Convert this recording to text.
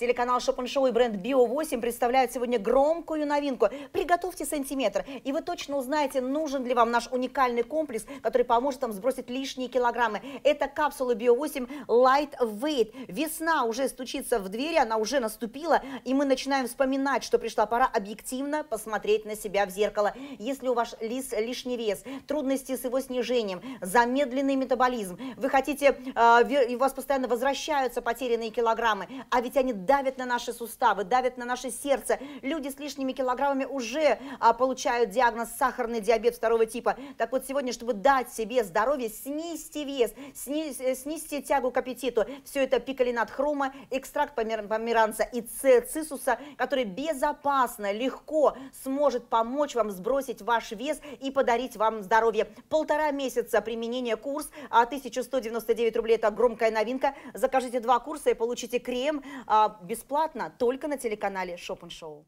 Телеканал Шопеншоу и бренд Био8 представляют сегодня громкую новинку. Приготовьте сантиметр, и вы точно узнаете, нужен ли вам наш уникальный комплекс, который поможет вам сбросить лишние килограммы. Это капсула Био8 Light Weight. Весна уже стучится в двери, она уже наступила, и мы начинаем вспоминать, что пришла пора объективно посмотреть на себя в зеркало. Если у вас лис лишний вес, трудности с его снижением, замедленный метаболизм, вы хотите, э, у вас постоянно возвращаются потерянные килограммы, а ведь они давят на наши суставы, давят на наше сердце. Люди с лишними килограммами уже а, получают диагноз сахарный диабет второго типа. Так вот сегодня, чтобы дать себе здоровье, снизьте вес, сни, э, снизьте тягу к аппетиту. Все это пикалинат хрома, экстракт померанца и цисуса, который безопасно, легко сможет помочь вам сбросить ваш вес и подарить вам здоровье. Полтора месяца применения курс, а 1199 рублей – это громкая новинка. Закажите два курса и получите крем, а, бесплатно только на телеканале Шопен Шоу.